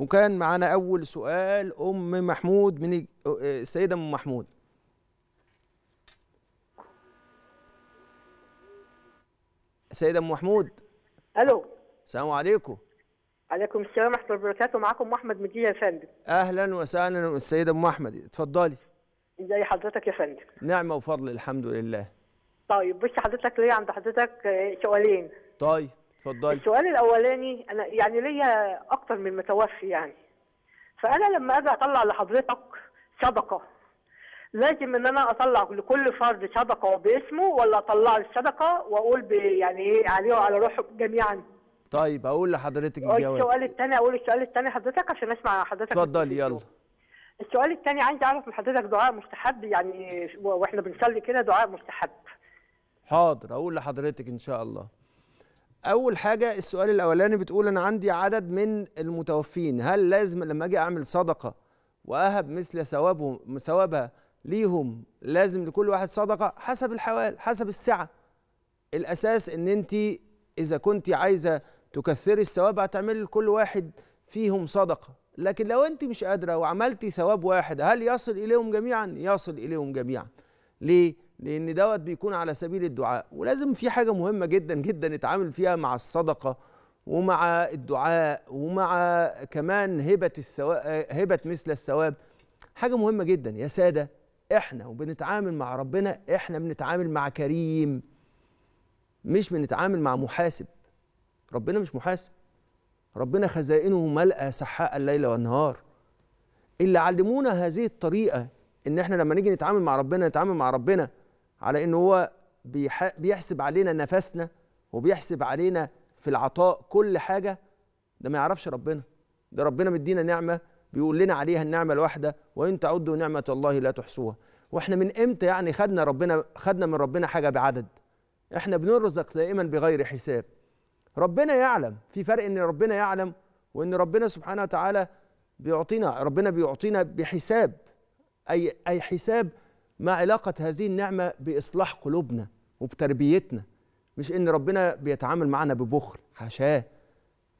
وكان معانا اول سؤال ام محمود من آه، السيده ام محمود السيده ام محمود الو السلام عليكم عليكم السلام ورحمه الله وبركاته معاكم احمد مجيد يا فندم اهلا وسهلا السيده ام احمد اتفضلي ازي حضرتك يا فندم نعمه وفضل الحمد لله طيب بص حضرتك ليا عند حضرتك سؤالين طيب اتفضلي السؤال الاولاني انا يعني ليا اكتر من متوفي يعني فانا لما اجي اطلع لحضرتك صدقه لازم ان انا اطلع لكل فرد صدقه باسمه ولا اطلع الصدقه واقول يعني ايه عليه يعني وعلى روحه جميعا طيب اقول لحضرتك الجواب السؤال الثاني اقول السؤال الثاني حضرتك عشان اسمع حضرتك اتفضلي يلا السؤال الثاني عايز اعرف من حضرتك دعاء مستحب يعني واحنا بنصلي كده دعاء مستحب حاضر اقول لحضرتك ان شاء الله اول حاجه السؤال الاولاني بتقول انا عندي عدد من المتوفين هل لازم لما اجي اعمل صدقه واهب مثل ثوابهم ثوابها ليهم لازم لكل واحد صدقه حسب الحوال حسب السعه الاساس ان انت اذا كنت عايزه تكثري الثواب هتعملي لكل واحد فيهم صدقه لكن لو انت مش قادره وعملتي ثواب واحد هل يصل اليهم جميعا يصل اليهم جميعا ليه؟ لأن دوت بيكون على سبيل الدعاء ولازم في حاجة مهمة جدا جدا نتعامل فيها مع الصدقة ومع الدعاء ومع كمان هبة الثواب هبة مثل الثواب حاجة مهمة جدا يا سادة احنا وبنتعامل مع ربنا احنا بنتعامل مع كريم مش بنتعامل مع محاسب ربنا مش محاسب ربنا خزائنه ملأى سحاء الليل والنهار اللي علمونا هذه الطريقة ان احنا لما نيجي نتعامل مع ربنا نتعامل مع ربنا على ان هو بيحسب علينا نفسنا وبيحسب علينا في العطاء كل حاجه ده ما يعرفش ربنا ده ربنا مدينا نعمه بيقول لنا عليها النعمه الواحده وان تعدوا نعمه الله لا تحصوها واحنا من امتى يعني خدنا ربنا خدنا من ربنا حاجه بعدد احنا بنرزق دائما بغير حساب ربنا يعلم في فرق ان ربنا يعلم وان ربنا سبحانه وتعالى بيعطينا ربنا بيعطينا بحساب أي, أي حساب ما علاقة هذه النعمة بإصلاح قلوبنا وبتربيتنا مش إن ربنا بيتعامل معنا ببخل حاشاه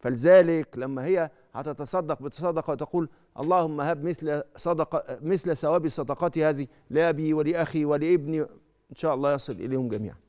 فلذلك لما هي هتتصدق بتصدق وتقول اللهم هب مثل صدقه مثل ثواب صدقاتي هذه لابي ولاخي ولابني ان شاء الله يصل اليهم جميعا